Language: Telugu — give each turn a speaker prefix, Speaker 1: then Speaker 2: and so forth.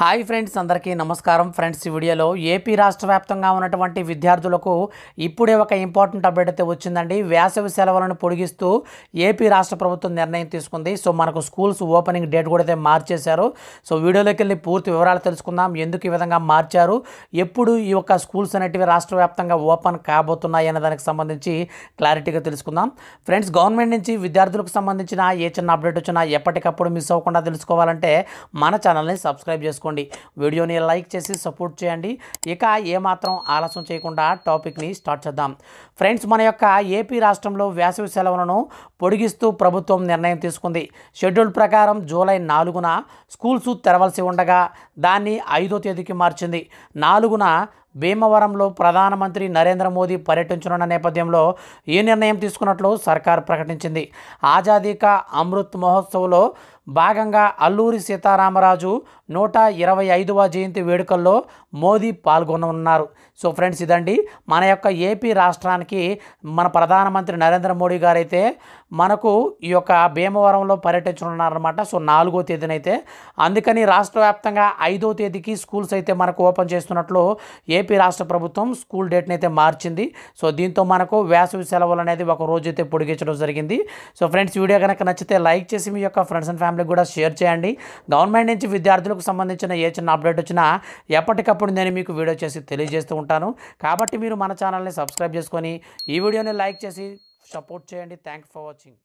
Speaker 1: హాయ్ ఫ్రెండ్స్ అందరికీ నమస్కారం ఫ్రెండ్స్ ఈ వీడియోలో ఏపీ రాష్ట్ర వ్యాప్తంగా ఉన్నటువంటి విద్యార్థులకు ఇప్పుడే ఒక ఇంపార్టెంట్ అప్డేట్ అయితే వచ్చిందండి వేసవి సెలవులను పొడిగిస్తూ ఏపీ రాష్ట్ర ప్రభుత్వం నిర్ణయం తీసుకుంది సో మనకు స్కూల్స్ ఓపెనింగ్ డేట్ కూడా అయితే మార్చేశారు సో వీడియోలోకి వెళ్ళి పూర్తి వివరాలు తెలుసుకుందాం ఎందుకు ఈ విధంగా మార్చారు ఎప్పుడు ఈ యొక్క స్కూల్స్ అనేటివి రాష్ట్ర వ్యాప్తంగా ఓపెన్ కాబోతున్నాయి అనే దానికి సంబంధించి క్లారిటీగా తెలుసుకుందాం ఫ్రెండ్స్ గవర్నమెంట్ నుంచి విద్యార్థులకు సంబంధించిన ఏ చిన్న అప్డేట్ వచ్చినా ఎప్పటికప్పుడు మిస్ అవ్వకుండా తెలుసుకోవాలంటే మన ఛానల్ని సబ్స్క్రైబ్ చేసుకోండి చేసుకోండి వీడియోని లైక్ చేసి సపోర్ట్ చేయండి ఇక ఏమాత్రం ఆలస్యం చేయకుండా టాపిక్ని స్టార్ట్ చేద్దాం ఫ్రెండ్స్ మన యొక్క ఏపీ రాష్ట్రంలో వేసవి సెలవులను పొడిగిస్తూ ప్రభుత్వం నిర్ణయం తీసుకుంది షెడ్యూల్ ప్రకారం జూలై నాలుగున స్కూల్స్ తెరవలసి ఉండగా దాన్ని ఐదో తేదీకి మార్చింది నాలుగున భీమవరంలో ప్రధానమంత్రి నరేంద్ర మోదీ పర్యటించనున్న నేపథ్యంలో ఈ నిర్ణయం తీసుకున్నట్లు సర్కార్ ప్రకటించింది ఆజాదీ కా అమృత్ మహోత్సవ్లో భాగంగా అల్లూరి సీతారామరాజు నూట ఇరవై ఐదవ జయంతి వేడుకల్లో మోదీ పాల్గొననున్నారు సో ఫ్రెండ్స్ ఇదండి మన యొక్క ఏపీ రాష్ట్రానికి మన ప్రధానమంత్రి నరేంద్ర మోడీ గారైతే మనకు ఈ యొక్క భీమవరంలో పర్యటించనున్నారనమాట సో నాలుగో తేదీనైతే అందుకని రాష్ట్ర వ్యాప్తంగా ఐదో తేదీకి స్కూల్స్ అయితే మనకు ఓపెన్ చేస్తున్నట్లు ఏపీ ఏపీ రాష్ట్ర ప్రభుత్వం స్కూల్ డేట్ని అయితే మార్చింది సో దీంతో మనకు వేసవి సెలవులు అనేది ఒక రోజు అయితే పొడిగించడం జరిగింది సో ఫ్రెండ్స్ వీడియో కనుక నచ్చితే లైక్ చేసి మీ యొక్క ఫ్రెండ్స్ అండ్ ఫ్యామిలీకి కూడా షేర్ చేయండి గవర్నమెంట్ నుంచి విద్యార్థులకు సంబంధించిన ఏ చిన్న అప్డేట్ వచ్చినా ఎప్పటికప్పుడు నేను మీకు వీడియో చేసి తెలియజేస్తూ ఉంటాను కాబట్టి మీరు మన ఛానల్ని సబ్స్క్రైబ్ చేసుకొని ఈ వీడియోని లైక్ చేసి సపోర్ట్ చేయండి థ్యాంక్ ఫర్ వాచింగ్